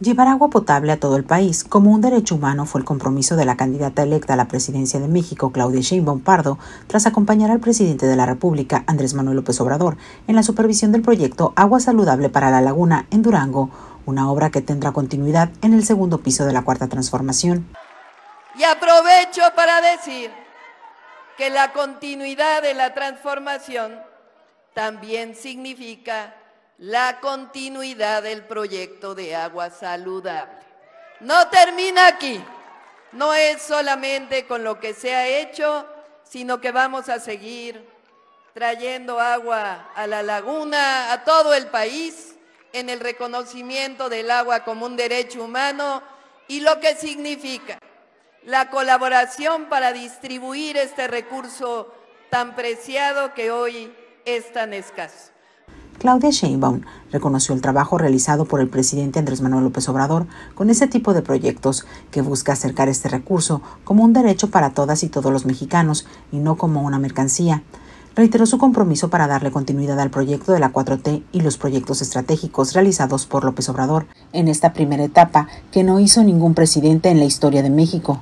Llevar agua potable a todo el país como un derecho humano fue el compromiso de la candidata electa a la presidencia de México, Claudia Sheinbaum Pardo, tras acompañar al presidente de la República, Andrés Manuel López Obrador, en la supervisión del proyecto Agua Saludable para la Laguna en Durango, una obra que tendrá continuidad en el segundo piso de la Cuarta Transformación. Y aprovecho para decir que la continuidad de la transformación también significa la continuidad del proyecto de agua saludable. No termina aquí, no es solamente con lo que se ha hecho, sino que vamos a seguir trayendo agua a la laguna, a todo el país, en el reconocimiento del agua como un derecho humano y lo que significa la colaboración para distribuir este recurso tan preciado que hoy es tan escaso. Claudia Sheinbaum reconoció el trabajo realizado por el presidente Andrés Manuel López Obrador con ese tipo de proyectos, que busca acercar este recurso como un derecho para todas y todos los mexicanos y no como una mercancía. Reiteró su compromiso para darle continuidad al proyecto de la 4T y los proyectos estratégicos realizados por López Obrador en esta primera etapa que no hizo ningún presidente en la historia de México.